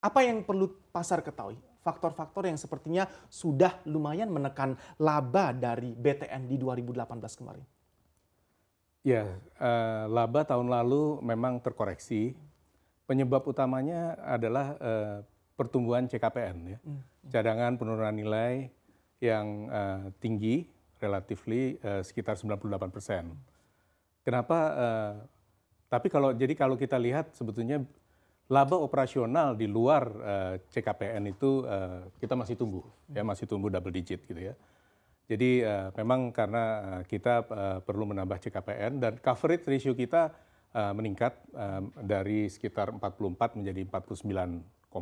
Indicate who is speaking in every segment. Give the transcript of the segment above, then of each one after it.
Speaker 1: Apa yang perlu pasar ketahui? Faktor-faktor yang sepertinya sudah lumayan menekan laba dari BTN di 2018 kemarin.
Speaker 2: Ya, uh, laba tahun lalu memang terkoreksi. Penyebab utamanya adalah uh, pertumbuhan CKPN, ya. Hmm, hmm. cadangan penurunan nilai yang uh, tinggi, relatifly uh, sekitar 98 persen. Kenapa? Uh, tapi kalau jadi kalau kita lihat sebetulnya laba operasional di luar uh, eh, CKPN itu uh, kita masih tumbuh ya masih tumbuh double digit gitu ya. Jadi uh, memang karena uh, kita uh, perlu menambah CKPN dan coverage ratio kita uh, meningkat uh, dari sekitar 44 menjadi 49,5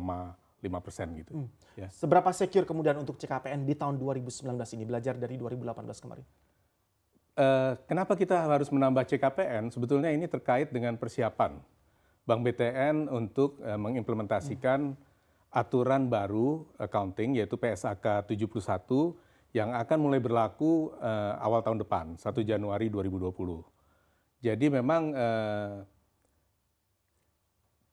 Speaker 2: persen gitu. Hmm. Ya.
Speaker 1: Seberapa secure kemudian untuk CKPN di tahun 2019 ini belajar dari 2018 kemarin?
Speaker 2: Uh, kenapa kita harus menambah CKPN? Sebetulnya ini terkait dengan persiapan Bank BTN untuk uh, mengimplementasikan hmm. aturan baru accounting eh, yaitu PSAK 71 yang akan mulai berlaku uh, awal tahun depan 1 Januari 2020. Jadi memang uh,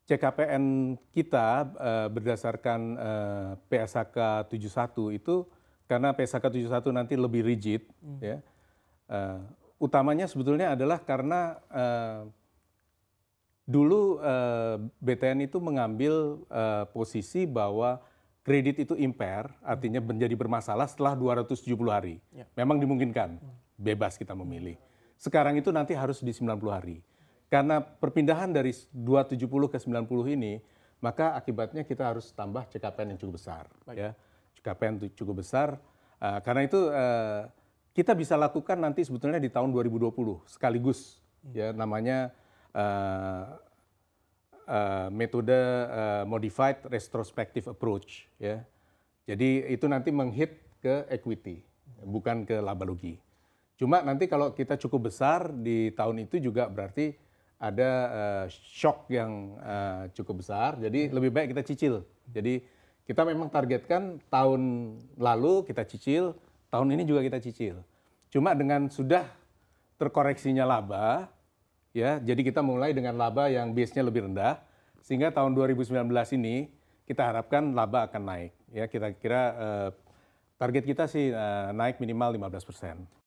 Speaker 2: CKPN kita uh, berdasarkan uh, PSAK 71 itu karena PSAK 71 nanti lebih rigid hmm. ya. Uh, utamanya sebetulnya adalah karena uh, dulu eh, BTN itu mengambil eh, posisi bahwa kredit itu impair, artinya menjadi bermasalah setelah 270 hari. Ya. Memang dimungkinkan, bebas kita memilih. Sekarang itu nanti harus di 90 hari. Karena perpindahan dari 270 ke 90 ini, maka akibatnya kita harus tambah CKPN yang cukup besar. Baik. Ya. CKPN cukup besar, uh, karena itu uh, kita bisa lakukan nanti sebetulnya di tahun 2020 sekaligus. Hmm. Ya, namanya uh, uh, metode uh, modified retrospective approach ya. Jadi itu nanti menghit ke equity, bukan ke laba rugi. Cuma nanti kalau kita cukup besar di tahun itu juga berarti ada uh, shock yang uh, cukup besar. Jadi lebih baik kita cicil. Jadi kita memang targetkan tahun lalu kita cicil, tahun ini juga kita cicil. Cuma dengan sudah terkoreksinya laba, ya. Jadi kita mulai dengan laba yang base-nya lebih rendah sehingga tahun 2019 ini kita harapkan laba akan naik ya. Kita kira uh, target kita sih uh, naik
Speaker 1: minimal 15 persen.